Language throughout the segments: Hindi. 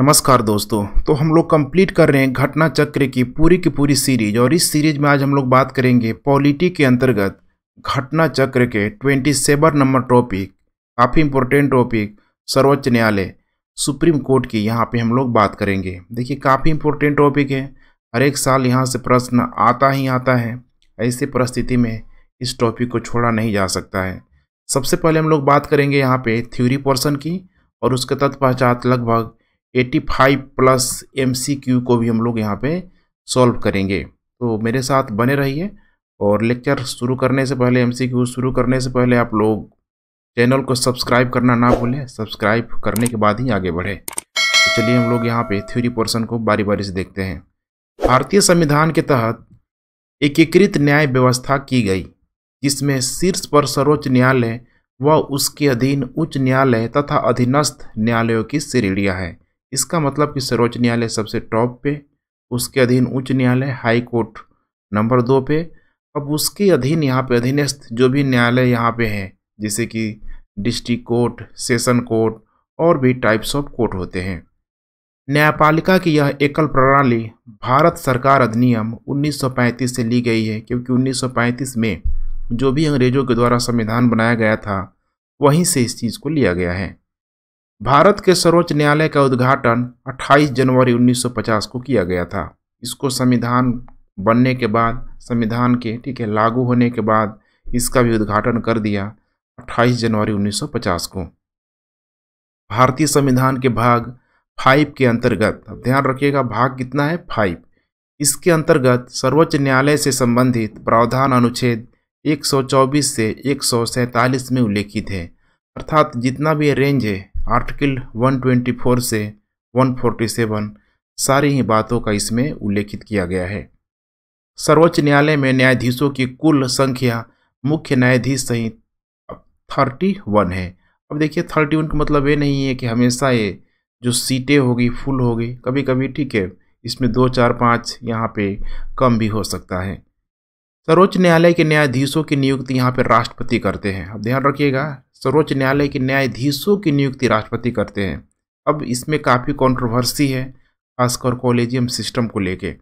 नमस्कार दोस्तों तो हम लोग कंप्लीट कर रहे हैं घटना चक्र की पूरी की पूरी सीरीज और इस सीरीज में आज हम लोग बात करेंगे पॉलिटी के अंतर्गत घटना चक्र के ट्वेंटी सेवन नंबर टॉपिक काफ़ी इंपॉर्टेंट टॉपिक सर्वोच्च न्यायालय सुप्रीम कोर्ट की यहाँ पे हम लोग बात करेंगे देखिए काफ़ी इंपॉर्टेंट टॉपिक है हर एक साल यहाँ से प्रश्न आता ही आता है ऐसी परिस्थिति में इस टॉपिक को छोड़ा नहीं जा सकता है सबसे पहले हम लोग बात करेंगे यहाँ पर थ्यूरी पोर्सन की और उसके तत्पश्चात लगभग eighty five plus M C Q को भी हम लोग यहाँ पे सॉल्व करेंगे तो मेरे साथ बने रहिए और लेक्चर शुरू करने से पहले एम सी क्यू शुरू करने से पहले आप लोग चैनल को सब्सक्राइब करना ना भूलें सब्सक्राइब करने के बाद ही आगे बढ़े तो चलिए हम लोग यहाँ पे थ्योरी पोर्सन को बारी बारी से देखते हैं भारतीय संविधान के तहत एकीकृत न्याय व्यवस्था की गई जिसमें शीर्ष पर सर्वोच्च न्यायालय व उसके अधीन उच्च न्यायालय तथा अधीनस्थ न्यायालयों की श्रेणियाँ हैं इसका मतलब कि सर्वोच्च न्यायालय सबसे टॉप पे उसके अधीन उच्च न्यायालय हाई कोर्ट नंबर दो पे अब उसके अधीन यहाँ पे अधीनस्थ जो भी न्यायालय यहाँ पे हैं जैसे कि डिस्ट्रिक्ट कोर्ट सेशन कोर्ट और भी टाइप्स ऑफ कोर्ट होते हैं न्यायपालिका की यह एकल प्रणाली भारत सरकार अधिनियम 1935 से ली गई है क्योंकि 1935 में जो भी अंग्रेजों के द्वारा संविधान बनाया गया था वहीं से इस चीज़ को लिया गया है भारत के सर्वोच्च न्यायालय का उद्घाटन 28 जनवरी 1950 को किया गया था इसको संविधान बनने के बाद संविधान के ठीक है लागू होने के बाद इसका भी उद्घाटन कर दिया 28 जनवरी 1950 को भारतीय संविधान के भाग फाइव के अंतर्गत अब ध्यान रखिएगा भाग कितना है फाइव इसके अंतर्गत सर्वोच्च न्यायालय से संबंधित प्रावधान अनुच्छेद 124 से एक में उल्लेखित है अर्थात जितना भी रेंज है आर्टिकल 124 से 147 सारी ही बातों का इसमें उल्लेखित किया गया है सर्वोच्च न्यायालय में न्यायाधीशों की कुल संख्या मुख्य न्यायाधीश सहित थर्टी वन है अब देखिए थर्टी वन का मतलब ये नहीं है कि हमेशा ये जो सीटें होगी फुल होगी कभी कभी ठीक है इसमें दो चार पाँच यहाँ पे कम भी हो सकता है सर्वोच्च न्यायालय के न्यायाधीशों की नियुक्ति यहाँ पर राष्ट्रपति करते हैं अब ध्यान रखिएगा सर्वोच्च न्यायालय के न्यायाधीशों की नियुक्ति राष्ट्रपति करते हैं अब इसमें काफ़ी कंट्रोवर्सी है खासकर कॉलेजियम सिस्टम को लेके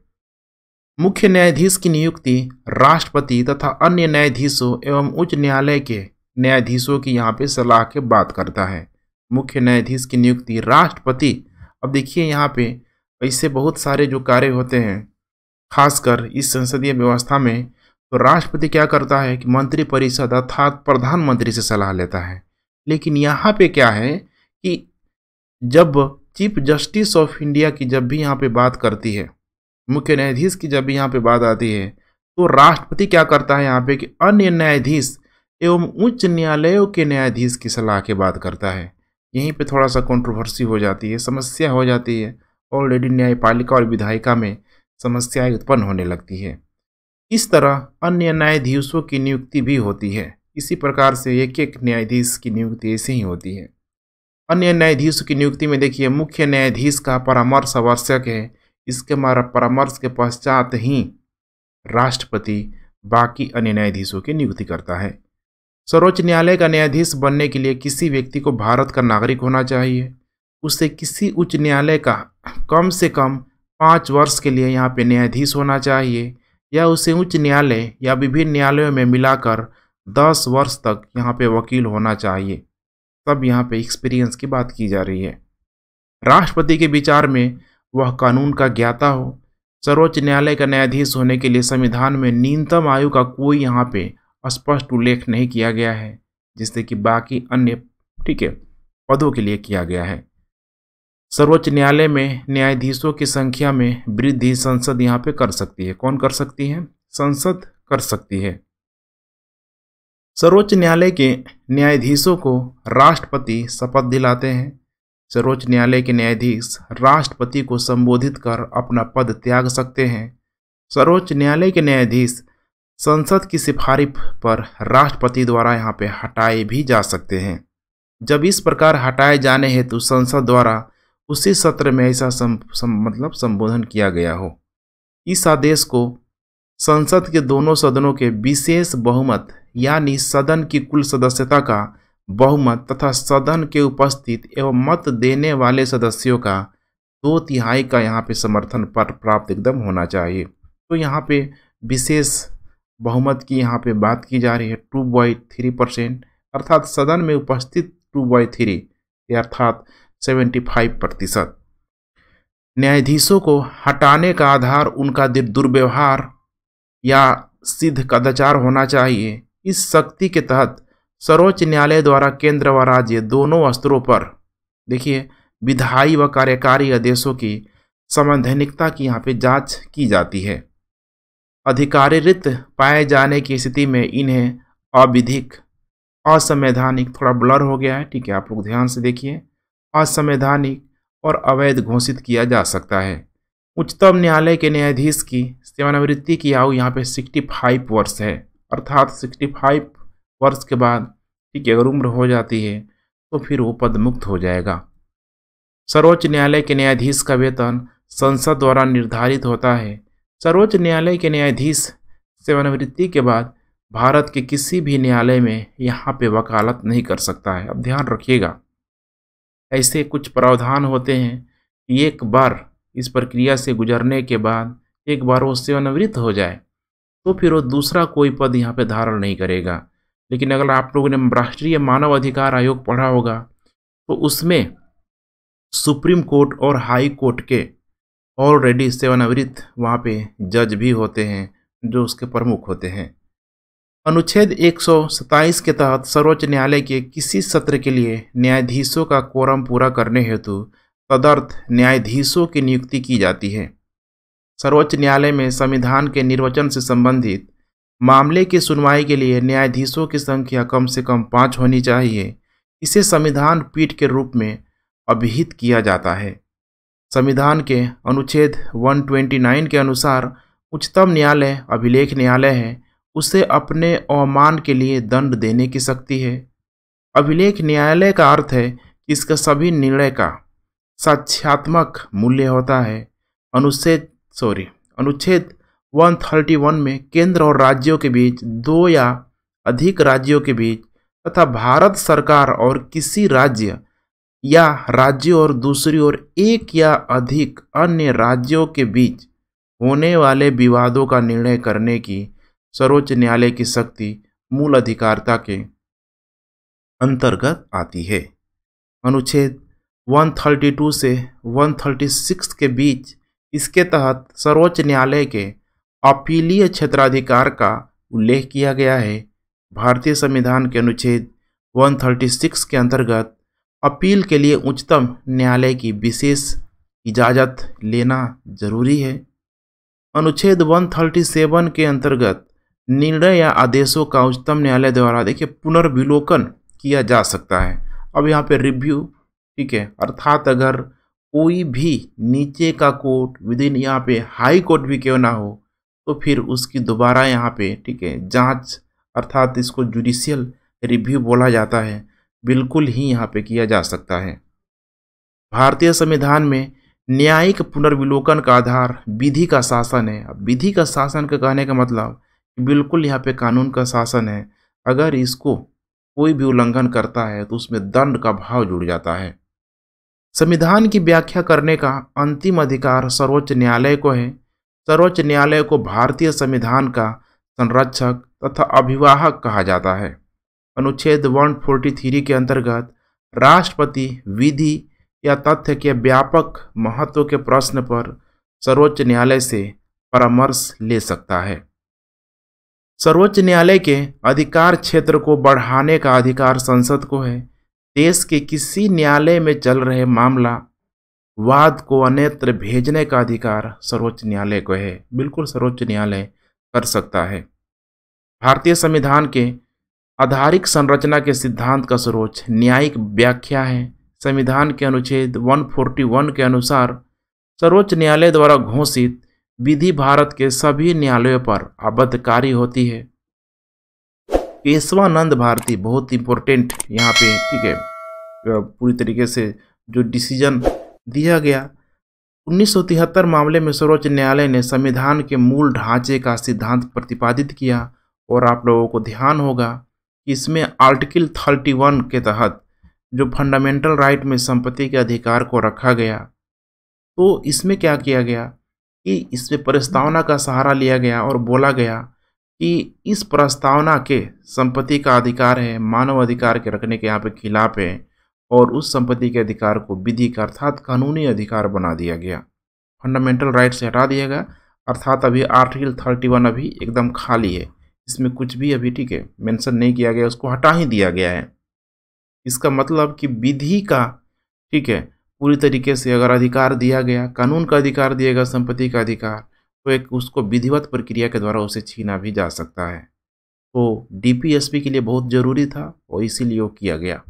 मुख्य न्यायाधीश की नियुक्ति राष्ट्रपति तथा अन्य न्यायाधीशों एवं उच्च न्यायालय के न्यायाधीशों की यहाँ पे सलाह के बात करता है मुख्य न्यायाधीश की नियुक्ति राष्ट्रपति अब देखिए यहाँ पे ऐसे बहुत सारे जो कार्य होते हैं खासकर इस संसदीय व्यवस्था में तो राष्ट्रपति क्या करता है कि मंत्रिपरिषद अर्थात प्रधानमंत्री से सलाह लेता है लेकिन यहाँ पे क्या है कि जब चीफ जस्टिस ऑफ इंडिया की जब भी यहाँ पे बात करती है मुख्य न्यायाधीश की जब भी यहाँ पे बात आती है तो राष्ट्रपति क्या करता है यहाँ पे कि अन्य न्यायाधीश एवं उच्च न्यायालयों के न्यायाधीश की सलाह के बात करता है यहीं पे थोड़ा सा कंट्रोवर्सी हो जाती है समस्या हो जाती है ऑलरेडी न्यायपालिका और विधायिका में समस्याएं उत्पन्न होने लगती है इस तरह अन्य न्यायाधीशों की नियुक्ति भी होती है इसी प्रकार से एक एक न्यायाधीश की नियुक्ति ऐसे ही होती है अन्य न्यायाधीश की नियुक्ति में देखिए मुख्य न्यायाधीश का परामर्श आवश्यक है इसके मारा परामर्श के पश्चात ही राष्ट्रपति बाकी अन्य न्यायाधीशों की नियुक्ति करता है सर्वोच्च न्यायालय का न्यायाधीश बनने के लिए किसी व्यक्ति को भारत का नागरिक होना चाहिए उसे किसी उच्च न्यायालय का कम से कम पाँच वर्ष के लिए यहाँ पे न्यायाधीश होना चाहिए या उसे उच्च न्यायालय या विभिन्न न्यायालयों में मिलाकर दस वर्ष तक यहाँ पे वकील होना चाहिए तब यहाँ पे एक्सपीरियंस की बात की जा रही है राष्ट्रपति के विचार में वह कानून का ज्ञाता हो सर्वोच्च न्यायालय का न्यायाधीश होने के लिए संविधान में न्यूनतम आयु का कोई यहाँ पे स्पष्ट उल्लेख नहीं किया गया है जिससे कि बाकी अन्य ठीक है पदों के लिए किया गया है सर्वोच्च न्यायालय में न्यायाधीशों की संख्या में वृद्धि संसद यहाँ पे कर सकती है कौन कर सकती है संसद कर सकती है सर्वोच्च न्यायालय के न्यायाधीशों को राष्ट्रपति शपथ दिलाते हैं सर्वोच्च न्यायालय के न्यायाधीश राष्ट्रपति को संबोधित कर अपना पद त्याग सकते हैं सर्वोच्च न्यायालय के न्यायाधीश संसद की सिफारिश पर राष्ट्रपति द्वारा यहाँ पे हटाए भी जा सकते हैं जब इस प्रकार हटाए जाने हेतु संसद द्वारा उसी सत्र में ऐसा सम, सम, मतलब संबोधन किया गया हो इस आदेश को संसद के दोनों सदनों के विशेष बहुमत यानी सदन की कुल सदस्यता का बहुमत तथा सदन के उपस्थित एवं मत देने वाले सदस्यों का दो तिहाई का यहाँ पे समर्थन पर प्राप्त एकदम होना चाहिए तो यहाँ पे विशेष बहुमत की यहाँ पे बात की जा रही है टू बाई थ्री परसेंट अर्थात सदन में उपस्थित टू बाई थ्री अर्थात 75 प्रतिशत न्यायाधीशों को हटाने का आधार उनका दुर्व्यवहार या सिद्ध कदाचार होना चाहिए इस शक्ति के तहत सर्वोच्च न्यायालय द्वारा केंद्र व राज्य दोनों स्तरों पर देखिए विधायी व कार्यकारी आदेशों की संवैधानिकता की यहाँ पे जांच की जाती है अधिकारी रित पाए जाने की स्थिति में इन्हें अविधिक असंवैधानिक थोड़ा ब्लर हो गया है ठीक है आप लोग ध्यान से देखिए असंवैधानिक और अवैध घोषित किया जा सकता है उच्चतम न्यायालय के न्यायाधीश की सेवानिवृत्ति की आयु यहाँ पे 65 वर्ष है अर्थात 65 वर्ष के बाद ठीक अगर उम्र हो जाती है तो फिर वो पदमुक्त हो जाएगा सर्वोच्च न्यायालय के न्यायाधीश का वेतन संसद द्वारा निर्धारित होता है सर्वोच्च न्यायालय के न्यायाधीश सेवानिवृत्ति के बाद भारत के किसी भी न्यायालय में यहाँ पे वकालत नहीं कर सकता है अब ध्यान रखिएगा ऐसे कुछ प्रावधान होते हैं कि एक बार इस प्रक्रिया से गुजरने के बाद एक बार वो सेवानिवृत्त हो जाए तो फिर वो दूसरा कोई पद यहाँ पे धारण नहीं करेगा लेकिन अगर आप लोगों ने राष्ट्रीय मानव अधिकार आयोग पढ़ा होगा तो उसमें सुप्रीम कोर्ट और हाई कोर्ट के ऑलरेडी सेवानिवृत्त वहाँ पे जज भी होते हैं जो उसके प्रमुख होते हैं अनुच्छेद एक के तहत सर्वोच्च न्यायालय के किसी सत्र के लिए न्यायाधीशों का कोरम पूरा करने हेतु तदर्थ न्यायाधीशों की नियुक्ति की जाती है सर्वोच्च न्यायालय में संविधान के निर्वचन से संबंधित मामले की सुनवाई के लिए न्यायाधीशों की संख्या कम से कम पाँच होनी चाहिए इसे संविधान पीठ के रूप में अभिहित किया जाता है संविधान के अनुच्छेद 129 के अनुसार उच्चतम न्यायालय अभिलेख न्यायालय है उसे अपने अवमान के लिए दंड देने की शक्ति है अभिलेख न्यायालय का अर्थ है कि इसका सभी निर्णय का साक्षात्मक मूल्य होता है अनुच्छेद सॉरी अनुच्छेद 131 में केंद्र और राज्यों के बीच दो या अधिक राज्यों के बीच तथा भारत सरकार और किसी राज्य या राज्य और दूसरी ओर एक या अधिक अन्य राज्यों के बीच होने वाले विवादों का निर्णय करने की सर्वोच्च न्यायालय की शक्ति मूल अधिकारता के अंतर्गत आती है अनुच्छेद 132 से 136 के बीच इसके तहत सर्वोच्च न्यायालय के अपीलीय क्षेत्राधिकार का उल्लेख किया गया है भारतीय संविधान के अनुच्छेद 136 के अंतर्गत अपील के लिए उच्चतम न्यायालय की विशेष इजाज़त लेना जरूरी है अनुच्छेद 137 के अंतर्गत निर्णय या आदेशों का उच्चतम न्यायालय द्वारा देखिए पुनर्विलोकन किया जा सकता है अब यहाँ पे रिव्यू ठीक है अर्थात अगर कोई भी नीचे का कोर्ट विद इन यहाँ पे हाई कोर्ट भी क्यों ना हो तो फिर उसकी दोबारा यहाँ पे ठीक है जांच अर्थात इसको जुडिशियल रिव्यू बोला जाता है बिल्कुल ही यहाँ पे किया जा सकता है भारतीय संविधान में न्यायिक पुनर्विलोकन का आधार विधि का शासन है विधि का शासन का कहने का मतलब बिल्कुल यहाँ पे कानून का शासन है अगर इसको कोई भी उल्लंघन करता है तो उसमें दंड का भाव जुड़ जाता है संविधान की व्याख्या करने का अंतिम अधिकार सर्वोच्च न्यायालय को है सर्वोच्च न्यायालय को भारतीय संविधान का संरक्षक तथा अभिवाहक कहा जाता है अनुच्छेद 143 के अंतर्गत राष्ट्रपति विधि या तथ्य के व्यापक महत्व के प्रश्न पर सर्वोच्च न्यायालय से परामर्श ले सकता है सर्वोच्च न्यायालय के अधिकार क्षेत्र को बढ़ाने का अधिकार संसद को है देश के किसी न्यायालय में चल रहे मामला वाद को अन्यत्र भेजने का अधिकार सर्वोच्च न्यायालय को है बिल्कुल सर्वोच्च न्यायालय कर सकता है भारतीय संविधान के आधारिक संरचना के सिद्धांत का सर्वोच्च न्यायिक व्याख्या है संविधान के अनुच्छेद 141 के अनुसार सर्वोच्च न्यायालय द्वारा घोषित विधि भारत के सभी न्यायालयों पर आबद्धकारी होती है केशवानंद भारती बहुत इंपॉर्टेंट यहाँ पे ठीक है पूरी तरीके से जो डिसीजन दिया गया उन्नीस मामले में सर्वोच्च न्यायालय ने संविधान के मूल ढांचे का सिद्धांत प्रतिपादित किया और आप लोगों को ध्यान होगा कि इसमें आर्टिकल 31 के तहत जो फंडामेंटल राइट में संपत्ति के अधिकार को रखा गया तो इसमें क्या किया गया कि इसमें प्रस्तावना का सहारा लिया गया और बोला गया कि इस प्रस्तावना के संपत्ति का अधिकार है मानव अधिकार के रखने के यहाँ पे खिलाफ है और उस संपत्ति के अधिकार को विधि का अर्थात कानूनी अधिकार बना दिया गया फंडामेंटल राइट से हटा दिया गया अर्थात अभी आर्टिकल थर्टी वन अभी एकदम खाली है इसमें कुछ भी अभी ठीक है मेंशन नहीं किया गया उसको हटा ही दिया गया है इसका मतलब कि विधि का ठीक है पूरी तरीके से अगर अधिकार दिया गया कानून का अधिकार दिया गया संपत्ति का अधिकार तो एक उसको विधिवत प्रक्रिया के द्वारा उसे छीना भी जा सकता है तो डीपीएसपी के लिए बहुत ज़रूरी था और इसीलिए वो किया गया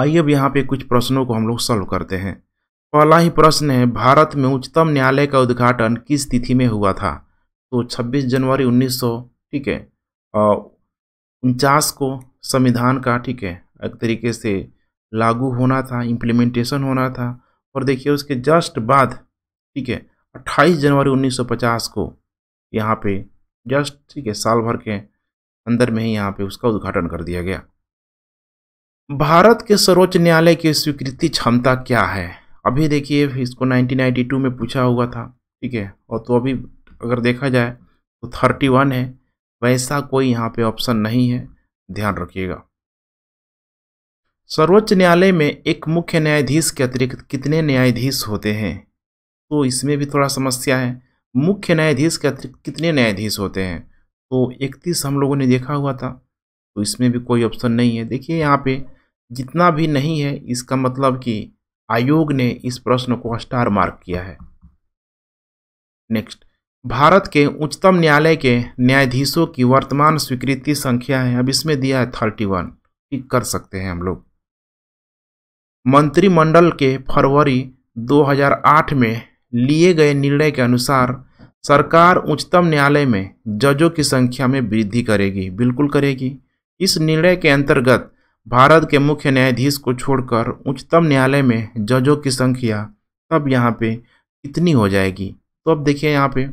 आइए अब यहाँ पे कुछ प्रश्नों को हम लोग सॉल्व करते हैं पहला ही प्रश्न है भारत में उच्चतम न्यायालय का उद्घाटन किस तिथि में हुआ था तो 26 जनवरी 1900 ठीक है और उनचास को संविधान का ठीक है एक तरीके से लागू होना था इम्प्लीमेंटेशन होना था और देखिए उसके जस्ट बाद ठीक है 28 जनवरी 1950 को यहाँ पे जस्ट ठीक है साल भर के अंदर में ही यहाँ पे उसका उद्घाटन कर दिया गया भारत के सर्वोच्च न्यायालय की स्वीकृति क्षमता क्या है अभी देखिए इसको 1992 में पूछा हुआ था ठीक है और तो अभी अगर देखा जाए तो 31 है वैसा कोई यहाँ पे ऑप्शन नहीं है ध्यान रखिएगा सर्वोच्च न्यायालय में एक मुख्य न्यायाधीश के अतिरिक्त कितने न्यायाधीश होते हैं तो इसमें भी थोड़ा समस्या है मुख्य न्यायाधीश के अतिरिक्त कितने न्यायाधीश होते हैं तो इकतीस हम लोगों ने देखा हुआ था तो इसमें भी कोई ऑप्शन नहीं है देखिए यहाँ पे जितना भी नहीं है इसका मतलब कि आयोग ने इस प्रश्न को स्टार मार्क किया है नेक्स्ट भारत के उच्चतम न्यायालय के न्यायाधीशों की वर्तमान स्वीकृति संख्या है अब इसमें दिया है थर्टी वन ठीक कर सकते हैं हम लोग मंत्रिमंडल के फरवरी 2008 में लिए गए निर्णय के अनुसार सरकार उच्चतम न्यायालय में जजों की संख्या में वृद्धि करेगी बिल्कुल करेगी इस निर्णय के अंतर्गत भारत के मुख्य न्यायाधीश को छोड़कर उच्चतम न्यायालय में जजों की संख्या तब यहाँ पे कितनी हो जाएगी तो अब देखिए यहाँ पे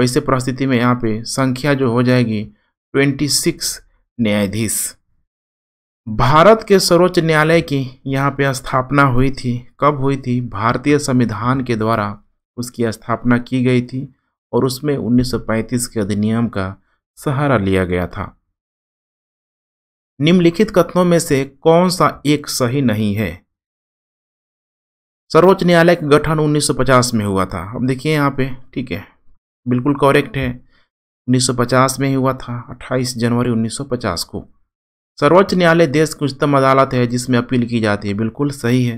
वैसे परिस्थिति में यहाँ पे संख्या जो हो जाएगी ट्वेंटी सिक्स न्यायाधीश भारत के सर्वोच्च न्यायालय की यहाँ पे स्थापना हुई थी कब हुई थी भारतीय संविधान के द्वारा उसकी स्थापना की गई थी और उसमें 1935 के अधिनियम का सहारा लिया गया था निम्नलिखित कथनों में से कौन सा एक सही नहीं है सर्वोच्च न्यायालय का गठन 1950 में हुआ था अब देखिए यहाँ पे ठीक है बिल्कुल करेक्ट है 1950 में ही हुआ था 28 जनवरी 1950 को सर्वोच्च न्यायालय देश की उच्चतम अदालत है जिसमें अपील की जाती है बिल्कुल सही है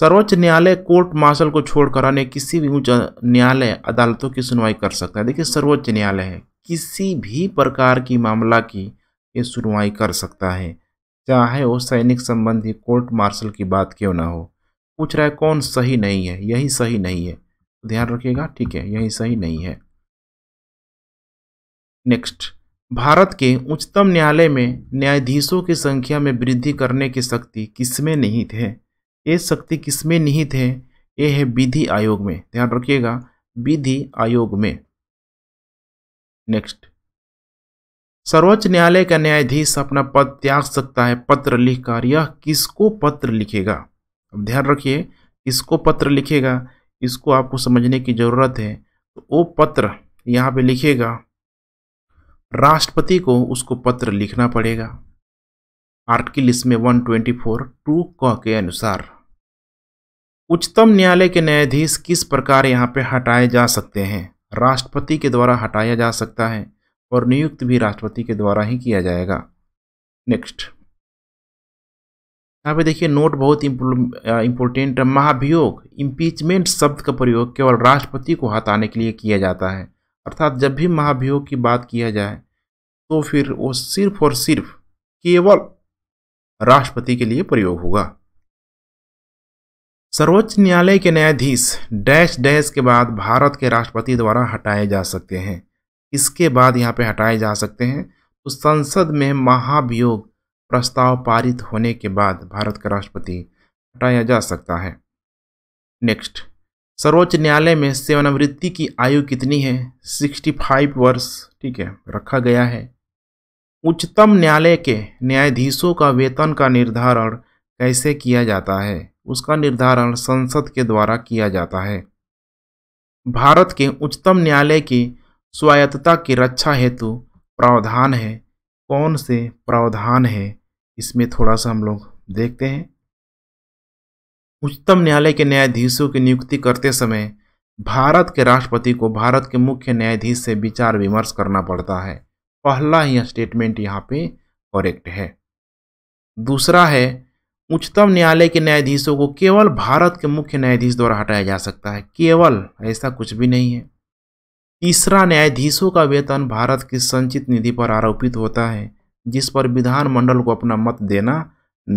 सर्वोच्च न्यायालय कोर्ट मार्शल को छोड़कर अन्य किसी भी उच्च न्यायालय अदालतों की सुनवाई कर सकता है देखिए सर्वोच्च न्यायालय है किसी भी प्रकार की मामला की ये सुनवाई कर सकता है चाहे वो सैनिक संबंधी कोर्ट मार्शल की बात क्यों ना हो पूछ रहा है कौन सही नहीं है यही सही नहीं है ध्यान रखिएगा ठीक है यही सही नहीं है नेक्स्ट भारत के उच्चतम न्यायालय में न्यायाधीशों की संख्या में वृद्धि करने की शक्ति किसमें निहित है ये शक्ति किसमें निहित है ये है विधि आयोग में ध्यान रखिएगा विधि आयोग में नेक्स्ट सर्वोच्च न्यायालय का न्यायाधीश अपना पद त्याग सकता है पत्र लिखकर यह किसको पत्र लिखेगा अब ध्यान रखिए किसको पत्र लिखेगा इसको आपको समझने की ज़रूरत है तो वो पत्र यहाँ पे लिखेगा राष्ट्रपति को उसको पत्र लिखना पड़ेगा आर्टिकल इसमें वन ट्वेंटी फोर टू क के अनुसार उच्चतम न्यायालय के न्यायाधीश किस प्रकार यहाँ पे हटाए जा सकते हैं राष्ट्रपति के द्वारा हटाया जा सकता है और नियुक्त भी राष्ट्रपति के द्वारा ही किया जाएगा नेक्स्ट यहाँ पे देखिए नोट बहुत इम्पोर्टेंट महाभियोग इम्पीचमेंट शब्द का प्रयोग केवल राष्ट्रपति को हटाने के लिए किया जाता है अर्थात जब भी महाभियोग की बात किया जाए तो फिर वो सिर्फ और सिर्फ केवल राष्ट्रपति के लिए प्रयोग होगा सर्वोच्च न्यायालय के न्यायाधीश डैश डैश के बाद भारत के राष्ट्रपति द्वारा हटाए जा सकते हैं इसके बाद यहाँ पे हटाए जा सकते हैं तो संसद में महाभियोग प्रस्ताव पारित होने के बाद भारत का राष्ट्रपति हटाया जा सकता है नेक्स्ट सर्वोच्च न्यायालय में सेवानिवृत्ति की आयु कितनी है 65 वर्ष ठीक है रखा गया है उच्चतम न्यायालय के न्यायाधीशों का वेतन का निर्धारण कैसे किया जाता है उसका निर्धारण संसद के द्वारा किया जाता है भारत के उच्चतम न्यायालय की स्वायत्तता की रक्षा हेतु प्रावधान है कौन से प्रावधान है इसमें थोड़ा सा हम लोग देखते हैं उच्चतम न्यायालय के न्यायाधीशों की नियुक्ति करते समय भारत के राष्ट्रपति को भारत के मुख्य न्यायाधीश से विचार विमर्श करना पड़ता है पहला ही स्टेटमेंट यहाँ पे करेक्ट है दूसरा है उच्चतम न्यायालय के न्यायाधीशों को केवल भारत के मुख्य न्यायाधीश द्वारा हटाया जा सकता है केवल ऐसा कुछ भी नहीं है तीसरा न्यायाधीशों का वेतन भारत की संचित निधि पर आरोपित होता है जिस पर विधानमंडल को अपना मत देना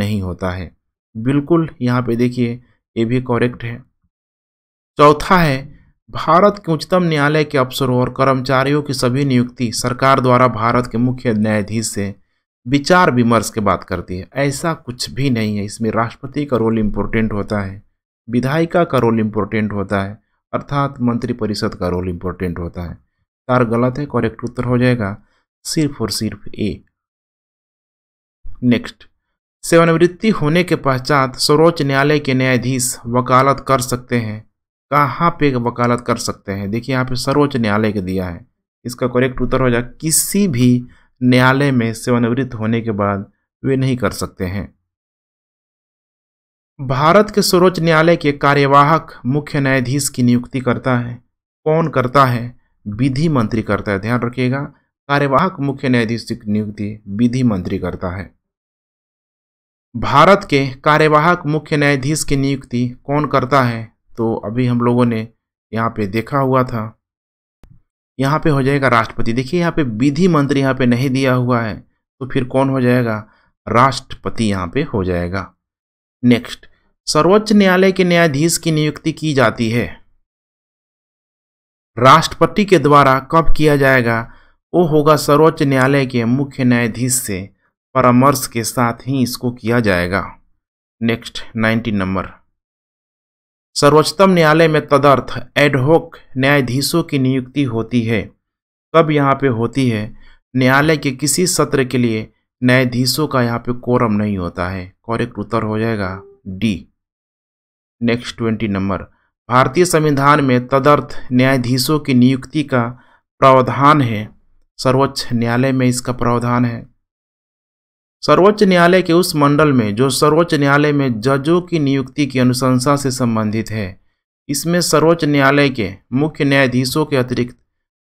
नहीं होता है बिल्कुल यहाँ पे देखिए ये भी करेक्ट है चौथा है भारत के उच्चतम न्यायालय के अफसरों और कर्मचारियों की सभी नियुक्ति सरकार द्वारा भारत के मुख्य न्यायाधीश से विचार विमर्श के बात करती है ऐसा कुछ भी नहीं है इसमें राष्ट्रपति का रोल इम्पोर्टेंट होता है विधायिका का रोल इम्पोर्टेंट होता है अर्थात मंत्रिपरिषद का रोल इम्पोर्टेंट होता है तार गलत है करेक्ट उत्तर हो जाएगा सिर्फ और सिर्फ ए नेक्स्ट सेवानिवृत्ति होने के पश्चात सर्वोच्च न्यायालय के न्यायाधीश वकालत कर सकते हैं कहाँ पे वकालत कर सकते हैं देखिए यहाँ पे सर्वोच्च न्यायालय के दिया है इसका करेक्ट उत्तर हो जाए किसी भी न्यायालय में सेवानिवृत्त होने के बाद वे नहीं कर सकते हैं भारत के सर्वोच्च न्यायालय के कार्यवाहक मुख्य न्यायाधीश की नियुक्ति करता है कौन करता है विधि मंत्री करता है ध्यान रखिएगा कार्यवाहक मुख्य न्यायाधीश की नियुक्ति विधि मंत्री करता है भारत के कार्यवाहक मुख्य न्यायाधीश की नियुक्ति कौन करता है तो अभी हम लोगों ने यहाँ पे देखा हुआ था यहाँ पे हो जाएगा राष्ट्रपति देखिए यहाँ पे विधि मंत्री यहाँ पे नहीं दिया हुआ है तो फिर कौन हो जाएगा राष्ट्रपति यहाँ पे हो जाएगा नेक्स्ट सर्वोच्च न्यायालय के न्यायाधीश की नियुक्ति की जाती है राष्ट्रपति के द्वारा कब किया जाएगा वो होगा सर्वोच्च न्यायालय के मुख्य न्यायाधीश से परामर्श के साथ ही इसको किया जाएगा नेक्स्ट नाइनटीन नंबर सर्वोच्चतम न्यायालय में तदर्थ एडहोक न्यायाधीशों की नियुक्ति होती है कब यहाँ पे होती है न्यायालय के किसी सत्र के लिए न्यायाधीशों का यहाँ पे कोरम नहीं होता है कॉरेक्ट उत्तर हो जाएगा डी नेक्स्ट ट्वेंटी नंबर भारतीय संविधान में तदर्थ न्यायाधीशों की नियुक्ति का प्रावधान है सर्वोच्च न्यायालय में इसका प्रावधान है सर्वोच्च न्यायालय के उस मंडल में जो सर्वोच्च न्यायालय में जजों की नियुक्ति की अनुशंसा से संबंधित है इसमें सर्वोच्च न्यायालय के मुख्य न्यायाधीशों के अतिरिक्त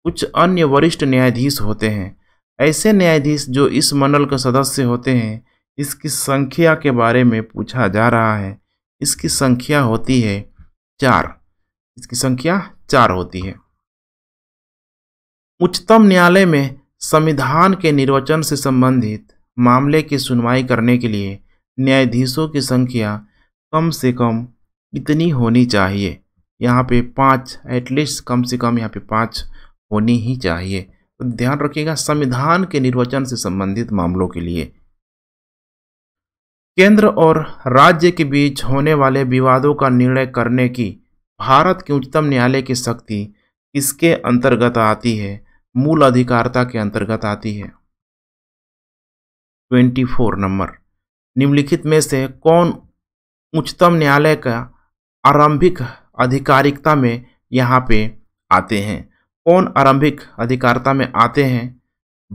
कुछ अन्य वरिष्ठ न्यायाधीश होते हैं ऐसे न्यायाधीश जो इस मंडल के सदस्य होते हैं इसकी संख्या के बारे में पूछा जा रहा है इसकी संख्या होती है चार इसकी संख्या चार होती है उच्चतम न्यायालय में संविधान के निर्वचन से संबंधित मामले की सुनवाई करने के लिए न्यायाधीशों की संख्या कम से कम इतनी होनी चाहिए यहाँ पे पाँच एटलीस्ट कम से कम यहाँ पे पाँच होनी ही चाहिए तो ध्यान रखिएगा संविधान के निर्वचन से संबंधित मामलों के लिए केंद्र और राज्य के बीच होने वाले विवादों का निर्णय करने की भारत के उच्चतम न्यायालय की शक्ति किसके अंतर्गत आती है मूल अधिकारता के अंतर्गत आती है ट्वेंटी फोर नंबर निम्नलिखित में से कौन उच्चतम न्यायालय का आरंभिक आधिकारिकता में यहाँ पे आते हैं कौन आरंभिक अधिकारिता में आते हैं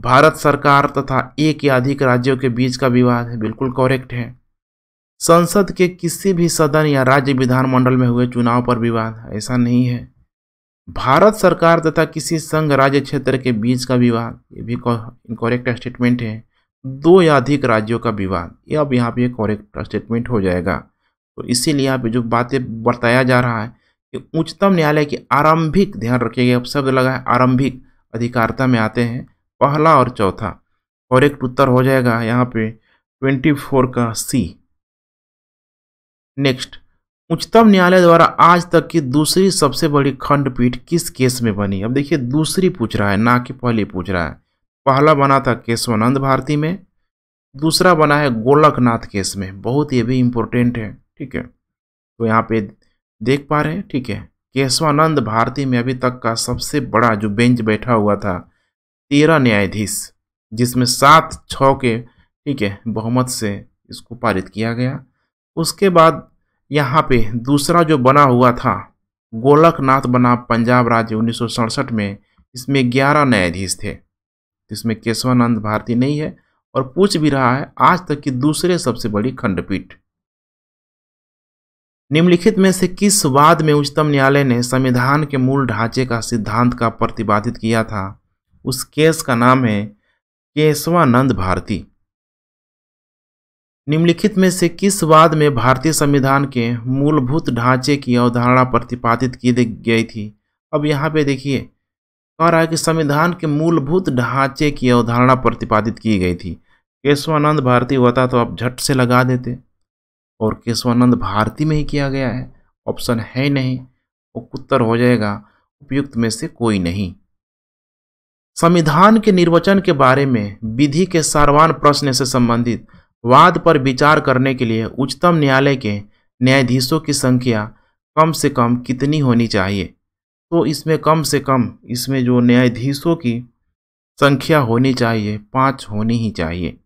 भारत सरकार तथा एक या अधिक राज्यों के बीच का विवाद है बिल्कुल कॉरेक्ट है संसद के किसी भी सदन या राज्य विधानमंडल में हुए चुनाव पर विवाद ऐसा नहीं है भारत सरकार तथा किसी संघ राज्य क्षेत्र के बीच का विवाद ये भी कॉरेक्ट स्टेटमेंट है दो या अधिक राज्यों का विवाद ये अब यहाँ पे करेक्ट स्टेटमेंट हो जाएगा तो इसीलिए यहाँ पे जो बातें बताया जा रहा है कि उच्चतम न्यायालय की आरंभिक ध्यान रखिएगा अब शब्द लगा है आरंभिक अधिकारता में आते हैं पहला और चौथा करेक्ट उत्तर हो जाएगा यहाँ पे ट्वेंटी फोर का सी नेक्स्ट उच्चतम न्यायालय द्वारा आज तक की दूसरी सबसे बड़ी खंडपीठ किस केस में बनी अब देखिए दूसरी पूछ रहा है ना कि पहली पूछ रहा है पहला बना था केशवानंद भारती में दूसरा बना है गोलकनाथ केस में बहुत ये भी इम्पोर्टेंट है ठीक है तो यहाँ पे देख पा रहे हैं ठीक है केशवानंद भारती में अभी तक का सबसे बड़ा जो बेंच बैठा हुआ था तेरह न्यायाधीश जिसमें सात छ के ठीक है बहुमत से इसको पारित किया गया उसके बाद यहाँ पे दूसरा जो बना हुआ था गोलकनाथ बना पंजाब राज्य उन्नीस में इसमें ग्यारह न्यायाधीश थे जिसमें केशवानंद भारती नहीं है और पूछ भी रहा है आज तक की दूसरे सबसे बड़ी खंडपीठ निम्नलिखित में से किस वाद में उच्चतम न्यायालय ने संविधान के मूल ढांचे का सिद्धांत का प्रतिपादित किया था उस केस का नाम है केशवानंद भारती निम्नलिखित में से किस वाद में भारतीय संविधान के मूलभूत ढांचे की अवधारणा प्रतिपादित की गई थी अब यहाँ पे देखिए कह रहा है कि संविधान के मूलभूत ढांचे की अवधारणा प्रतिपादित की गई थी केशवानंद भारती होता तो आप झट से लगा देते और केशवानंद भारती में ही किया गया है ऑप्शन है नहीं उत्तर हो जाएगा उपयुक्त में से कोई नहीं संविधान के निर्वचन के बारे में विधि के सारवान प्रश्न से संबंधित वाद पर विचार करने के लिए उच्चतम न्यायालय के न्यायाधीशों की संख्या कम से कम कितनी होनी चाहिए तो इसमें कम से कम इसमें जो न्यायाधीशों की संख्या होनी चाहिए पाँच होनी ही चाहिए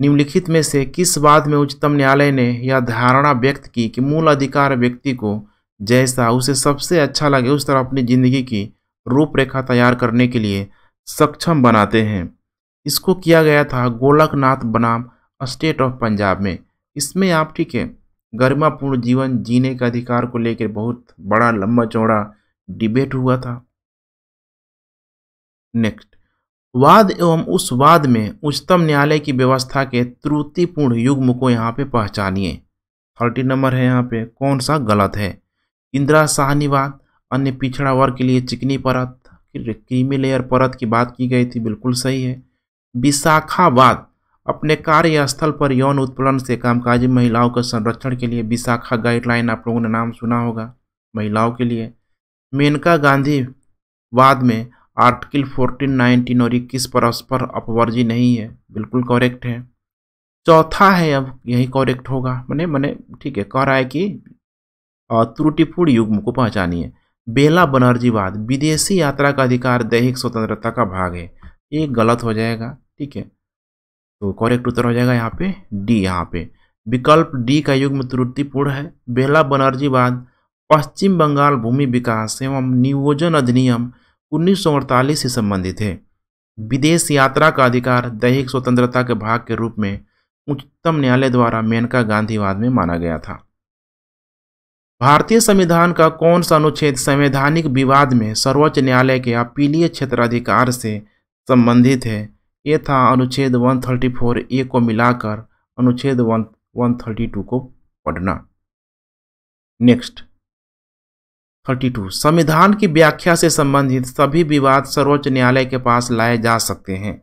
निम्नलिखित में से किस बात में उच्चतम न्यायालय ने यह धारणा व्यक्त की कि मूल अधिकार व्यक्ति को जैसा उसे सबसे अच्छा लगे उस तरह अपनी जिंदगी की रूपरेखा तैयार करने के लिए सक्षम बनाते हैं इसको किया गया था गोलकनाथ बनाम स्टेट ऑफ पंजाब में इसमें आप ठीक है गरिमापूर्ण जीवन जीने के अधिकार को लेकर बहुत बड़ा लंबा चौड़ा डिबेट हुआ था नेक्स्ट वाद एवं उस वाद में उच्चतम न्यायालय की व्यवस्था के त्रुटिपूर्ण युग्म को यहाँ पे पहचानिए थर्टी नंबर है यहाँ पे कौन सा गलत है इंदिरा साहनी वाद अन्य पिछड़ा वर्ग के लिए चिकनी परत क्रीमी लेयर परत की बात की गई थी बिल्कुल सही है विशाखावाद अपने कार्यस्थल पर यौन उत्पीड़न से कामकाजी महिलाओं के संरक्षण के लिए विशाखा गाइडलाइन आप लोगों ने नाम सुना होगा महिलाओं के लिए मेनका गांधी वाद में आर्टिकल 14, 19 और इक्कीस परस्पर अपवर्जी नहीं है बिल्कुल करेक्ट है चौथा है अब यही करेक्ट होगा मैंने मैंने ठीक है कह रहा है कि त्रुटिपूर्ण युग्म को है बेला बनर्जीवाद विदेशी यात्रा का अधिकार दैहिक स्वतंत्रता का भाग है ये गलत हो जाएगा ठीक है तो करेक्ट उत्तर हो जाएगा यहाँ पे डी यहाँ पे विकल्प डी का युग्म त्रुटिपूर्ण है बेला बनर्जी बाद पश्चिम बंगाल भूमि विकास एवं नियोजन अधिनियम उन्नीस से संबंधित है विदेश यात्रा का अधिकार दैहिक स्वतंत्रता के भाग के रूप में उच्चतम न्यायालय द्वारा मेनका गांधीवाद में माना गया था भारतीय संविधान का कौन सा अनुच्छेद संवैधानिक विवाद में सर्वोच्च न्यायालय के अपीलीय क्षेत्राधिकार से संबंधित है ये था अनुच्छेद 134 ए को मिलाकर अनुच्छेद 132 को पढ़ना नेक्स्ट 32 संविधान की व्याख्या से संबंधित सभी विवाद सर्वोच्च न्यायालय के पास लाए जा सकते हैं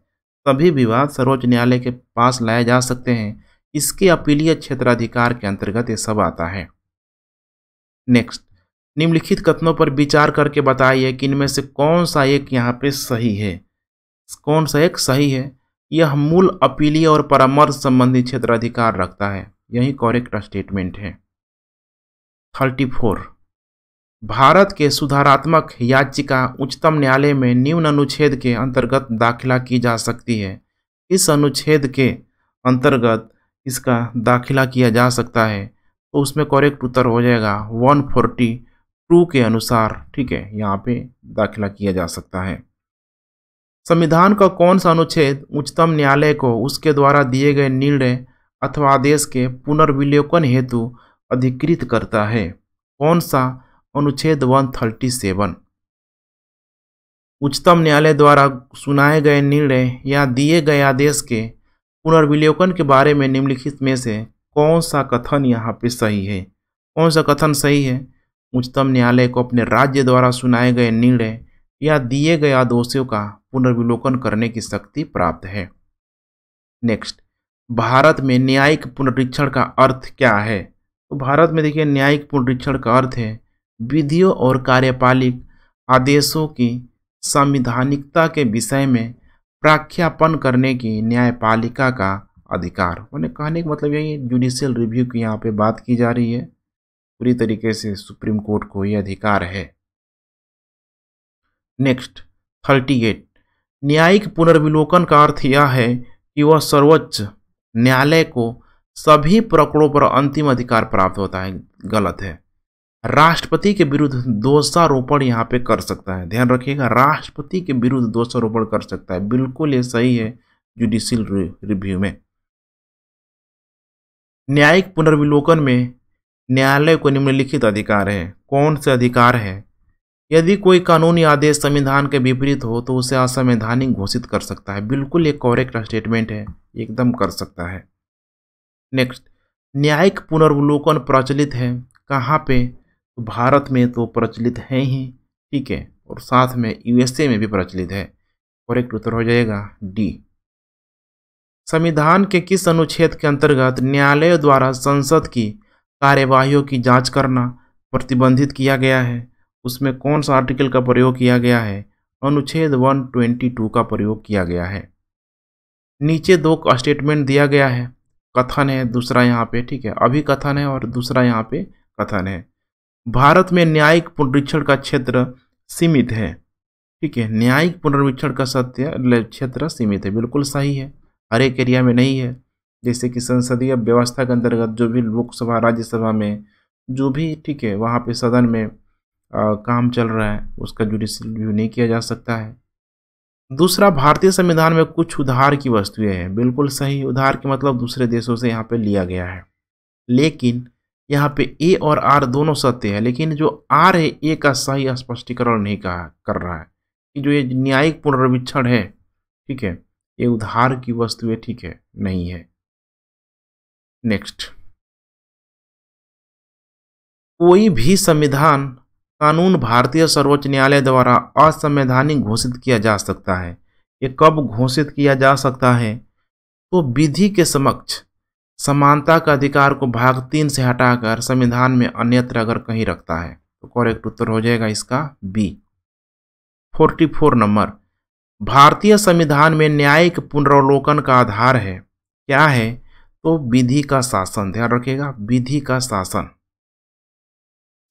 सभी विवाद सर्वोच्च न्यायालय के पास लाए जा सकते हैं इसके अपीलीय क्षेत्राधिकार के अंतर्गत ये सब आता है नेक्स्ट निम्नलिखित कथनों पर विचार करके बताइए कि इनमें से कौन सा एक यहाँ पे सही है कौन सा एक सही है यह मूल अपीलीय और परामर्श संबंधी क्षेत्र अधिकार रखता है यही कॉरेक्ट स्टेटमेंट है थर्टी फोर भारत के सुधारात्मक याचिका उच्चतम न्यायालय में निम्न अनुच्छेद के अंतर्गत दाखिला की जा सकती है इस अनुच्छेद के अंतर्गत इसका दाखिला किया जा सकता है तो उसमें कॉरेक्ट उत्तर हो जाएगा वन फोर्टी टू के अनुसार ठीक है यहाँ पे दाखिला किया जा सकता है संविधान का कौन सा अनुच्छेद उच्चतम न्यायालय को उसके द्वारा दिए गए निर्णय अथवा आदेश के पुनर्विलोकन हेतु अधिकृत करता है कौन सा अनुच्छेद 137 उच्चतम न्यायालय द्वारा सुनाए गए निर्णय या दिए गए आदेश के पुनर्विलोकन के बारे में निम्नलिखित में से कौन सा कथन यहाँ पे सही है कौन सा कथन सही है उच्चतम न्यायालय को अपने राज्य द्वारा सुनाए गए निर्णय या दिए गए आदेशों का पुनर्विलोकन करने की शक्ति प्राप्त है नेक्स्ट भारत में न्यायिक पुनरीक्षण का अर्थ क्या है तो भारत में देखिए न्यायिक पुनरीक्षण का अर्थ है विधियों और कार्यपालिक आदेशों की संविधानिकता के विषय में प्राख्यापन करने की न्यायपालिका का अधिकार उन्हें कहने का मतलब यही जुडिशियल रिव्यू की यहाँ पे बात की जा रही है पूरी तरीके से सुप्रीम कोर्ट को ये अधिकार है नेक्स्ट थर्टी एट न्यायिक पुनर्विलोकन का अर्थ यह है कि वह सर्वोच्च न्यायालय को सभी प्रकरणों पर अंतिम अधिकार प्राप्त होता है गलत है राष्ट्रपति के विरुद्ध दोषारोपण यहाँ पे कर सकता है ध्यान रखिएगा राष्ट्रपति के विरुद्ध दोषारोपण कर सकता है बिल्कुल ये सही है जुडिशियल रिव्यू में न्यायिक पुनर्विलोकन में न्यायालय को निम्नलिखित अधिकार है कौन से अधिकार है यदि कोई कानूनी आदेश संविधान के विपरीत हो तो उसे असंवैधानिक घोषित कर सकता है बिल्कुल एक कॉरेक्ट स्टेटमेंट है एकदम कर सकता है नेक्स्ट न्यायिक पुनर्वलोकन प्रचलित है कहाँ पे तो भारत में तो प्रचलित है ही ठीक है और साथ में यूएसए में भी प्रचलित है करेक्ट उत्तर हो जाएगा डी संविधान के किस अनुच्छेद के अंतर्गत न्यायालय द्वारा संसद की कार्यवाही की जांच करना प्रतिबंधित किया गया है उसमें कौन सा आर्टिकल का प्रयोग किया गया है अनुच्छेद 122 का प्रयोग किया गया है नीचे दो स्टेटमेंट दिया गया है कथन है दूसरा यहाँ पे ठीक है अभी कथन है और दूसरा यहाँ पे कथन है भारत में न्यायिक पुनरीक्षण का क्षेत्र सीमित है ठीक है न्यायिक पुनर्वीक्षण का सत्य क्षेत्र सीमित है बिल्कुल सही है हर एक एरिया में नहीं है जैसे कि संसदीय व्यवस्था के अंतर्गत जो भी लोकसभा राज्यसभा में जो भी ठीक है वहाँ पे सदन में आ, काम चल रहा है उसका जुडिशल रिव्यू नहीं किया जा सकता है दूसरा भारतीय संविधान में कुछ उधार की वस्तुएं हैं बिल्कुल सही उधार के मतलब दूसरे देशों से यहाँ पे लिया गया है लेकिन यहाँ पे ए और आर दोनों सत्य है लेकिन जो आर है ए का सही स्पष्टीकरण नहीं कहा कर रहा है कि जो ये न्यायिक पुनर्वीक्षण है ठीक है ये उधार की वस्तुएं ठीक है नहीं है नेक्स्ट कोई भी संविधान कानून भारतीय सर्वोच्च न्यायालय द्वारा असंवैधानिक घोषित किया जा सकता है ये कब घोषित किया जा सकता है तो विधि के समक्ष समानता का अधिकार को भाग तीन से हटाकर संविधान में अन्यत्र अगर कहीं रखता है तो करेक्ट उत्तर हो जाएगा इसका बी फोर्टी फोर नंबर भारतीय संविधान में न्यायिक पुनरावलोकन का आधार है क्या है तो विधि का शासन ध्यान रखेगा विधि का शासन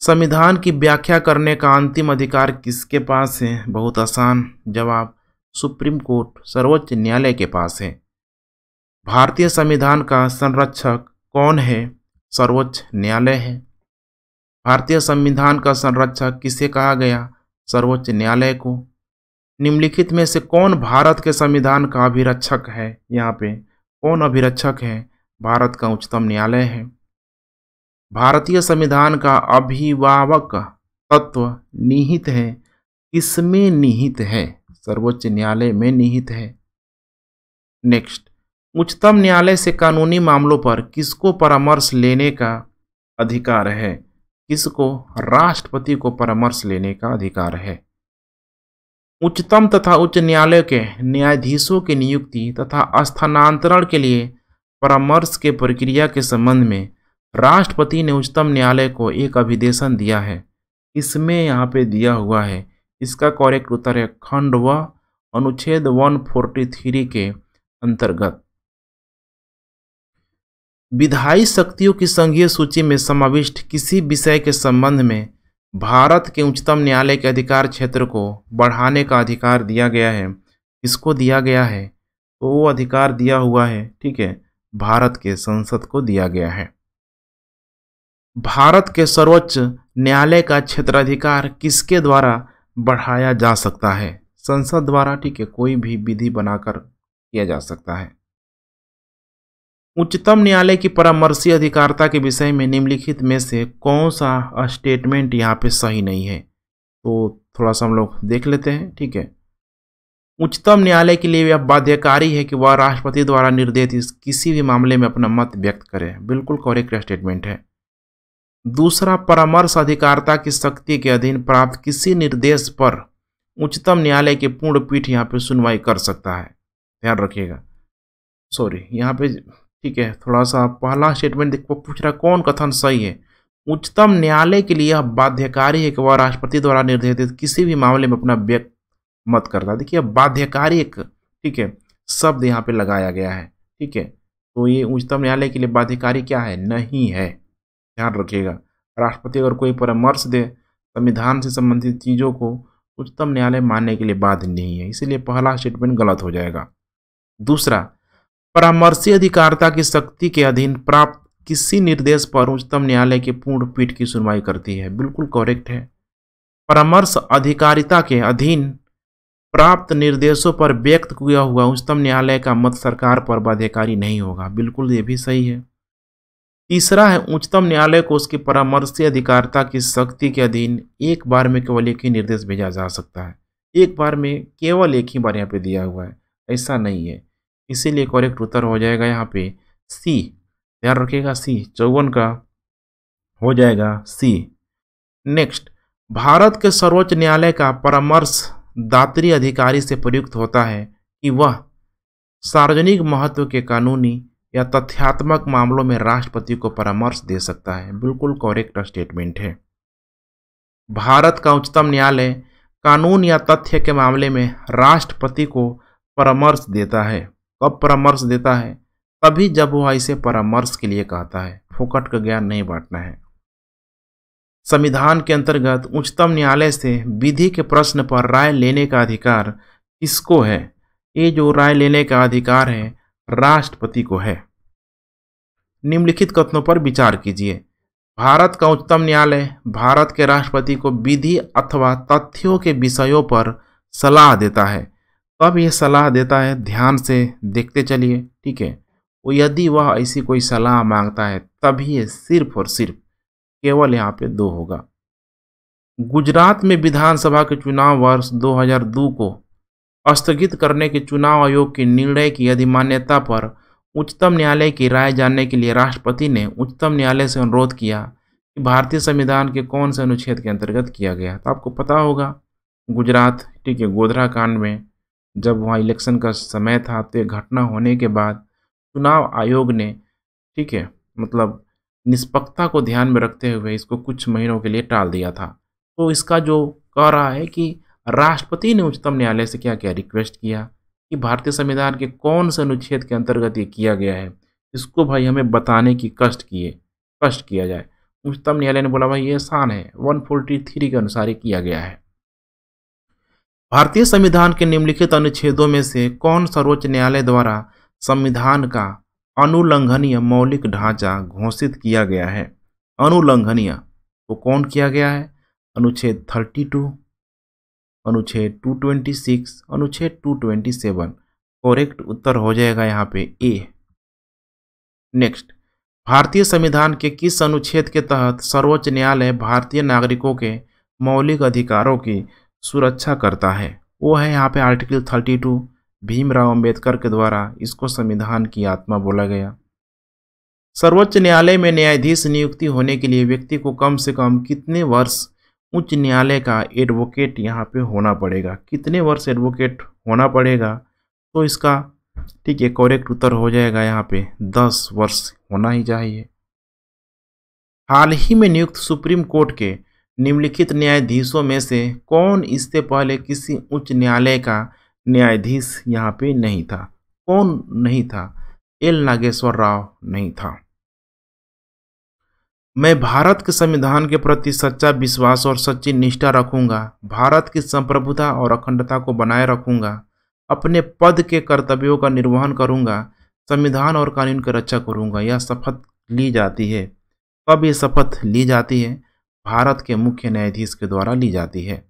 संविधान की व्याख्या करने का अंतिम अधिकार किसके पास है बहुत आसान जवाब सुप्रीम कोर्ट सर्वोच्च न्यायालय के पास है भारतीय संविधान का संरक्षक कौन है सर्वोच्च न्यायालय है भारतीय संविधान का संरक्षक किसे कहा गया सर्वोच्च न्यायालय को निम्नलिखित में से कौन भारत के संविधान का अभिरक्षक है यहाँ पे कौन अभिरक्षक है भारत का उच्चतम न्यायालय है भारतीय संविधान का अभिभावक तत्व निहित है इसमें निहित है सर्वोच्च न्यायालय में निहित है नेक्स्ट उच्चतम न्यायालय से कानूनी मामलों पर किसको परामर्श लेने का अधिकार है किसको राष्ट्रपति को परामर्श लेने का अधिकार है उच्चतम तथा उच्च न्यायालय के न्यायाधीशों की नियुक्ति तथा स्थानांतरण के लिए परामर्श के प्रक्रिया के संबंध में राष्ट्रपति ने उच्चतम न्यायालय को एक अभिदेशन दिया है इसमें यहाँ पे दिया हुआ है इसका करेक्ट उत्तर है खंड व अनुच्छेद 143 के अंतर्गत विधायी शक्तियों की संघीय सूची में समाविष्ट किसी विषय के संबंध में भारत के उच्चतम न्यायालय के अधिकार क्षेत्र को बढ़ाने का अधिकार दिया गया है इसको दिया गया है तो वो अधिकार दिया हुआ है ठीक है भारत के संसद को दिया गया है भारत के सर्वोच्च न्यायालय का क्षेत्राधिकार किसके द्वारा बढ़ाया जा सकता है संसद द्वारा ठीक है कोई भी विधि बनाकर किया जा सकता है उच्चतम न्यायालय की परामर्शी अधिकारता के विषय में निम्नलिखित में से कौन सा स्टेटमेंट यहाँ पे सही नहीं है तो थोड़ा सा हम लोग देख लेते हैं ठीक है उच्चतम न्यायालय के लिए यह बाध्यकारी है कि वह राष्ट्रपति द्वारा निर्देशित किसी भी मामले में अपना मत व्यक्त करे बिल्कुल करेक्ट स्टेटमेंट है दूसरा परामर्श अधिकारता की शक्ति के अधीन प्राप्त किसी निर्देश पर उच्चतम न्यायालय की पूर्ण पीठ यहाँ पे सुनवाई कर सकता है ध्यान रखिएगा सॉरी यहाँ पे ठीक है थोड़ा सा पहला स्टेटमेंट देखो पूछ रहा कौन कथन सही है उच्चतम न्यायालय के लिए बाध्यकारी है कि वह राष्ट्रपति द्वारा निर्धारित किसी भी मामले में अपना व्यक्त मत करता देखिए बाध्यकारी एक ठीक है शब्द यहाँ पे लगाया गया है ठीक है तो ये उच्चतम न्यायालय के लिए बाध्यकारी क्या है नहीं है ध्यान रखेगा राष्ट्रपति अगर कोई परामर्श दे संविधान से संबंधित चीज़ों को उच्चतम न्यायालय मानने के लिए बाध्य नहीं है इसीलिए पहला स्टेटमेंट गलत हो जाएगा दूसरा परामर्शी अधिकारिता की शक्ति के अधीन प्राप्त किसी निर्देश पर उच्चतम न्यायालय की पूर्ण पीठ की सुनवाई करती है बिल्कुल करेक्ट है परामर्श अधिकारिता के अधीन प्राप्त निर्देशों पर व्यक्त किया हुआ उच्चतम न्यायालय का मत सरकार पर बाध्यकारी नहीं होगा बिल्कुल ये भी सही है तीसरा है उच्चतम न्यायालय को उसकी परामर्शी अधिकारता की शक्ति के अधीन एक बार में केवल एक ही निर्देश भेजा जा सकता है एक बार में केवल एक ही बार यहाँ पे दिया हुआ है ऐसा नहीं है इसीलिए करेक्ट उत्तर हो जाएगा यहाँ पे सी ध्यान रखिएगा सी चौवन का हो जाएगा सी नेक्स्ट भारत के सर्वोच्च न्यायालय का परामर्श दात्री अधिकारी से प्रयुक्त होता है कि वह सार्वजनिक महत्व के कानूनी या तथ्यात्मक मामलों में राष्ट्रपति को परामर्श दे सकता है बिल्कुल करेक्ट स्टेटमेंट है भारत का उच्चतम न्यायालय कानून या तथ्य के मामले में राष्ट्रपति को परामर्श देता है कब परामर्श देता है तभी जब वह इसे परामर्श के लिए कहता है फोकट का ज्ञान नहीं बांटना है संविधान के अंतर्गत उच्चतम न्यायालय से विधि के प्रश्न पर राय लेने का अधिकार किसको है ये जो राय लेने का अधिकार है राष्ट्रपति को है निम्नलिखित कथनों पर विचार कीजिए भारत का उच्चतम न्यायालय भारत के राष्ट्रपति को विधि अथवा तथ्यों के विषयों पर सलाह देता है तब यह सलाह देता है ध्यान से देखते चलिए ठीक है वो यदि वह ऐसी कोई सलाह मांगता है तभी यह सिर्फ और सिर्फ केवल यहाँ पे दो होगा गुजरात में विधानसभा के चुनाव वर्ष 2002 को स्थगित करने के चुनाव आयोग के निर्णय की अधिमान्यता पर उच्चतम न्यायालय की राय जानने के लिए राष्ट्रपति ने उच्चतम न्यायालय से अनुरोध किया कि भारतीय संविधान के कौन से अनुच्छेद के अंतर्गत किया गया तो आपको पता होगा गुजरात ठीक है गोधरा कांड में जब वहाँ इलेक्शन का समय था तो ये घटना होने के बाद चुनाव आयोग ने ठीक है मतलब निष्पक्षता को ध्यान में रखते हुए इसको कुछ महीनों के लिए टाल दिया था तो इसका जो कह रहा है कि राष्ट्रपति ने उच्चतम न्यायालय से क्या क्या रिक्वेस्ट किया कि भारतीय संविधान के कौन से अनुच्छेद के अंतर्गत ये किया गया है इसको भाई हमें बताने की कष्ट किए कष्ट किया जाए उच्चतम न्यायालय ने बोला भाई ये आसान है वन के अनुसार ये किया गया है भारतीय संविधान के निम्नलिखित अनुच्छेदों में से कौन सर्वोच्च न्यायालय द्वारा संविधान का अनुलंघनीय मौलिक ढांचा घोषित किया गया है अनुलंघनीय वो तो कौन किया गया है अनुच्छेद 32 अनुच्छेद 226 अनुच्छेद 227 करेक्ट उत्तर हो जाएगा यहाँ पे ए नेक्स्ट भारतीय संविधान के किस अनुच्छेद के तहत सर्वोच्च न्यायालय भारतीय नागरिकों के मौलिक अधिकारों की सुरक्षा करता है वो है यहाँ पे आर्टिकल 32 भीमराव अम्बेडकर के द्वारा इसको संविधान की आत्मा बोला गया सर्वोच्च न्यायालय में न्यायाधीश नियुक्ति होने के लिए व्यक्ति को कम से कम कितने वर्ष उच्च न्यायालय का एडवोकेट यहाँ पे होना पड़ेगा कितने वर्ष एडवोकेट होना पड़ेगा तो इसका ठीक है करेक्ट उत्तर हो जाएगा यहाँ पे दस वर्ष होना ही चाहिए हाल ही में नियुक्त सुप्रीम कोर्ट के निम्नलिखित न्यायाधीशों में से कौन इससे पहले किसी उच्च न्यायालय का न्यायाधीश यहाँ पे नहीं था कौन नहीं था एल नागेश्वर राव नहीं था मैं भारत के संविधान के प्रति सच्चा विश्वास और सच्ची निष्ठा रखूंगा भारत की संप्रभुता और अखंडता को बनाए रखूंगा अपने पद के कर्तव्यों का निर्वहन करूंगा संविधान और कानून की रक्षा करूंगा यह शपथ ली जाती है कब ये शपथ ली जाती है भारत के मुख्य न्यायाधीश के द्वारा ली जाती है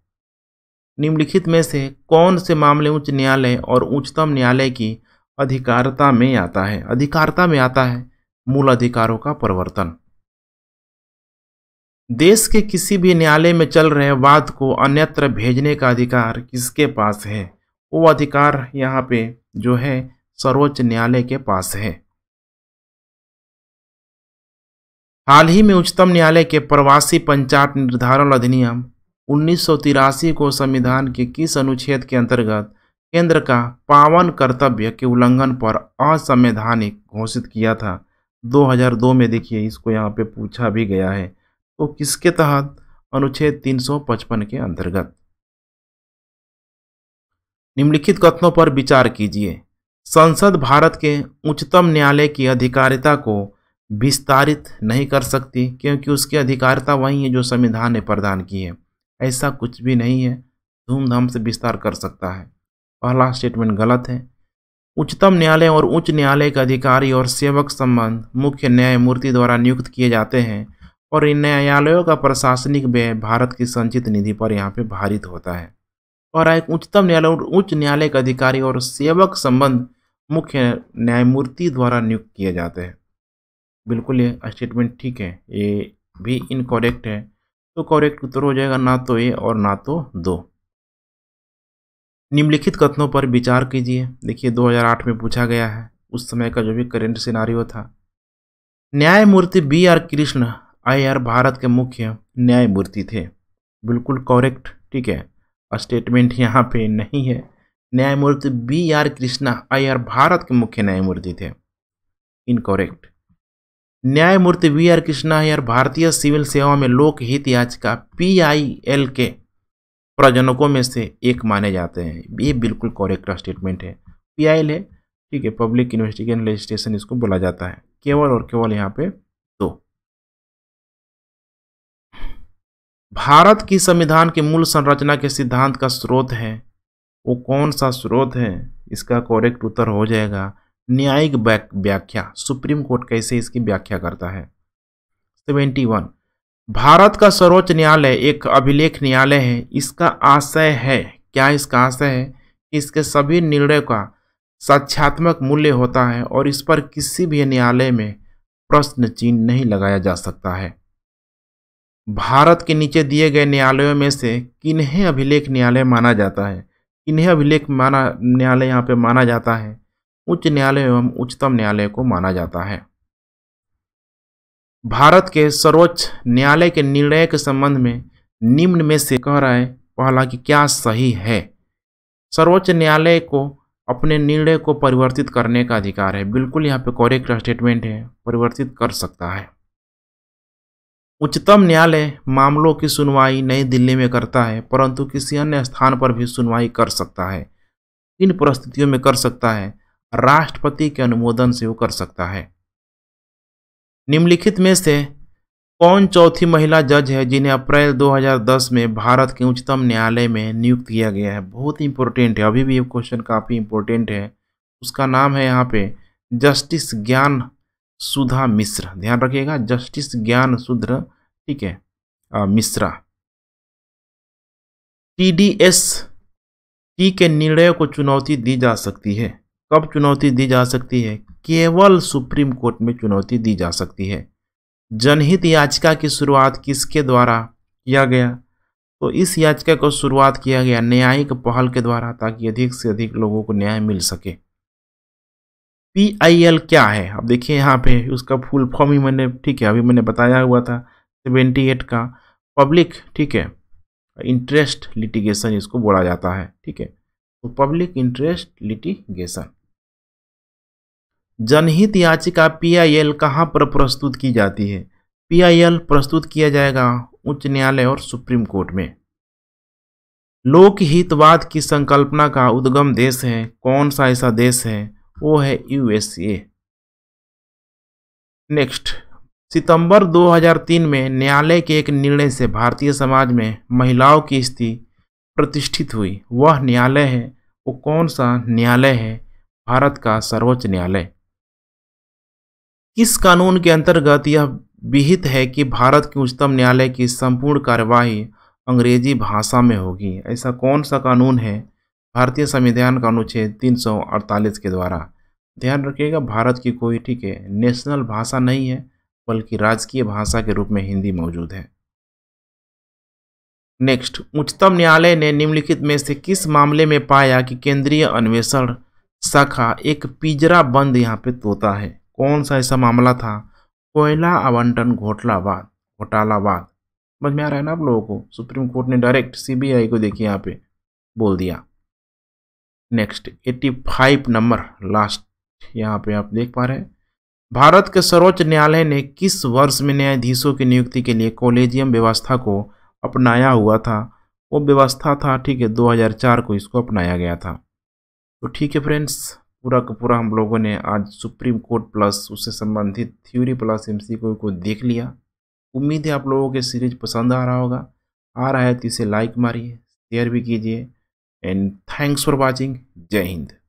निम्नलिखित में से कौन से मामले उच्च न्यायालय और उच्चतम न्यायालय की अधिकारता में आता है अधिकारता में आता है मूल अधिकारों का परिवर्तन देश के किसी भी न्यायालय में चल रहे वाद को अन्यत्र भेजने का अधिकार किसके पास है वो अधिकार यहाँ पे जो है सर्वोच्च न्यायालय के पास है हाल ही में उच्चतम न्यायालय के प्रवासी पंचायत निर्धारण अधिनियम उन्नीस को संविधान के किस अनुच्छेद के अंतर्गत केंद्र का पावन कर्तव्य के उल्लंघन पर असंवैधानिक घोषित किया था 2002 में देखिए इसको यहाँ पे पूछा भी गया है को किसके तहत अनुच्छेद 355 के अंतर्गत निम्नलिखित कथनों पर विचार कीजिए संसद भारत के उच्चतम न्यायालय की अधिकारिता को विस्तारित नहीं कर सकती क्योंकि उसकी अधिकारिता वही है जो संविधान ने प्रदान की है ऐसा कुछ भी नहीं है धूमधाम से विस्तार कर सकता है पहला स्टेटमेंट गलत है उच्चतम न्यायालय और उच्च न्यायालय के अधिकारी और सेवक संबंध मुख्य न्यायमूर्ति द्वारा नियुक्त किए जाते हैं और इन न्यायालयों का प्रशासनिक व्यय भारत की संचित निधि पर यहाँ पे भारित होता है और एक उच्चतम न्यायालय और उच्च न्यायालय के अधिकारी और सेवक संबंध मुख्य न्यायमूर्ति द्वारा नियुक्त किए जाते हैं बिल्कुल ये स्टेटमेंट ठीक है ये भी इनकोरेक्ट है तो कॉरेक्ट उत्तर हो जाएगा ना तो ये और ना तो दो निम्नलिखित कथनों पर विचार कीजिए देखिए 2008 में पूछा गया है उस समय का जो भी करेंट सिनारियो था न्यायमूर्ति B R Krishna Iyer Bharat के मुख्य न्यायमूर्ति थे बिल्कुल करेक्ट ठीक है स्टेटमेंट यहाँ पे नहीं है न्यायमूर्ति B R Krishna Iyer Bharat के मुख्य न्यायमूर्ति थे इनकोरेक्ट न्यायमूर्ति V R Krishna Iyer भारतीय सिविल सेवा में लोकहित याचिका पी आई एल के प्रजनकों में से एक माने जाते हैं ये बिल्कुल करेक्ट स्टेटमेंट है पी आई एल है ठीक है पब्लिक इन्वेस्टिगेशन रजिस्ट्रेशन इसको बोला जाता है केवल और केवल यहाँ पे भारत की संविधान के मूल संरचना के सिद्धांत का स्रोत है वो कौन सा स्रोत है इसका कॉरेक्ट उत्तर हो जाएगा न्यायिक व्याख्या सुप्रीम कोर्ट कैसे इसकी व्याख्या करता है सेवेंटी वन भारत का सर्वोच्च न्यायालय एक अभिलेख न्यायालय है इसका आशय है क्या इसका आशय है इसके सभी निर्णय का साक्षात्मक मूल्य होता है और इस पर किसी भी न्यायालय में प्रश्न चिन्ह नहीं लगाया जा सकता है भारत के नीचे दिए गए न्यायालयों में से किन्हें अभिलेख न्यायालय माना जाता है किन्हें अभिलेख माना न्यायालय यहाँ पे माना जाता है उच्च न्यायालय एवं उच्चतम न्यायालय को माना जाता है भारत के सर्वोच्च न्यायालय के निर्णय के संबंध में निम्न में से कह रहा है पहला कि क्या सही है सर्वोच्च न्यायालय को अपने निर्णय को परिवर्तित करने का अधिकार है बिल्कुल यहाँ पे कॉरेक्ट स्टेटमेंट है परिवर्तित कर सकता है उच्चतम न्यायालय मामलों की सुनवाई नई दिल्ली में करता है परंतु किसी अन्य स्थान पर भी सुनवाई कर सकता है इन परिस्थितियों में कर सकता है राष्ट्रपति के अनुमोदन से वो कर सकता है निम्नलिखित में से कौन चौथी महिला जज है जिन्हें अप्रैल 2010 में भारत के उच्चतम न्यायालय में नियुक्त किया गया है बहुत इंपॉर्टेंट है अभी भी ये क्वेश्चन काफ़ी इंपॉर्टेंट है उसका नाम है यहाँ पे जस्टिस ज्ञान सुधा मिश्र ध्यान रखिएगा जस्टिस ज्ञान सुध्र ठीक है टी मिश्रा टीडीएस टी के निर्णय को चुनौती दी जा सकती है कब चुनौती दी जा सकती है केवल सुप्रीम कोर्ट में चुनौती दी जा सकती है जनहित याचिका की शुरुआत किसके द्वारा किया गया तो इस याचिका को शुरुआत किया गया न्यायिक पहल के द्वारा ताकि अधिक से अधिक लोगों को न्याय मिल सके पी आई एल क्या है अब देखिए यहाँ पे उसका फुल फॉर्म ही मैंने ठीक है अभी मैंने बताया हुआ था सेवेंटी एट का पब्लिक ठीक है इंटरेस्ट लिटिगेशन इसको बोला जाता है ठीक है तो पब्लिक इंटरेस्ट लिटिगेशन जनहित याचिका पी आई एल कहाँ पर प्रस्तुत की जाती है पी आई एल प्रस्तुत किया जाएगा उच्च न्यायालय और सुप्रीम कोर्ट में लोकहितवाद की संकल्पना का उद्गम देश है कौन सा ऐसा देश है वो है यूएसए नेक्स्ट सितंबर 2003 में न्यायालय के एक निर्णय से भारतीय समाज में महिलाओं की स्थिति प्रतिष्ठित हुई वह न्यायालय है वो कौन सा न्यायालय है भारत का सर्वोच्च न्यायालय किस कानून के अंतर्गत यह विहित है कि भारत के उच्चतम न्यायालय की संपूर्ण कार्यवाही अंग्रेजी भाषा में होगी ऐसा कौन सा कानून है भारतीय संविधान का अनुच्छेद तीन के द्वारा ध्यान रखिएगा भारत की कोई ठीक है नेशनल भाषा नहीं है बल्कि राजकीय भाषा के रूप में हिंदी मौजूद है नेक्स्ट उच्चतम न्यायालय ने निम्नलिखित में से किस मामले में पाया कि केंद्रीय अन्वेषण शाखा एक पिजरा बंद यहाँ पे तोता है कौन सा ऐसा मामला था कोयला आवंटन घोटलाबाद घोटालावाद समझ में आ रहा है ना आप लोगों को सुप्रीम कोर्ट ने डायरेक्ट सीबीआई को देखिए यहाँ पे बोल दिया नेक्स्ट 85 नंबर लास्ट यहाँ पे आप देख पा रहे हैं भारत के सर्वोच्च न्यायालय ने किस वर्ष में न्यायाधीशों की नियुक्ति के लिए कॉलेजियम व्यवस्था को अपनाया हुआ था वो व्यवस्था था ठीक है 2004 को इसको अपनाया गया था तो ठीक है फ्रेंड्स पूरा का पूरा हम लोगों ने आज सुप्रीम कोर्ट प्लस उससे संबंधित थ्योरी प्लस एम को देख लिया उम्मीद है आप लोगों के सीरीज पसंद आ रहा होगा आ रहा है तो इसे लाइक मारिए शेयर भी कीजिए एंड थैंक्स फॉर वॉचिंग जय हिंद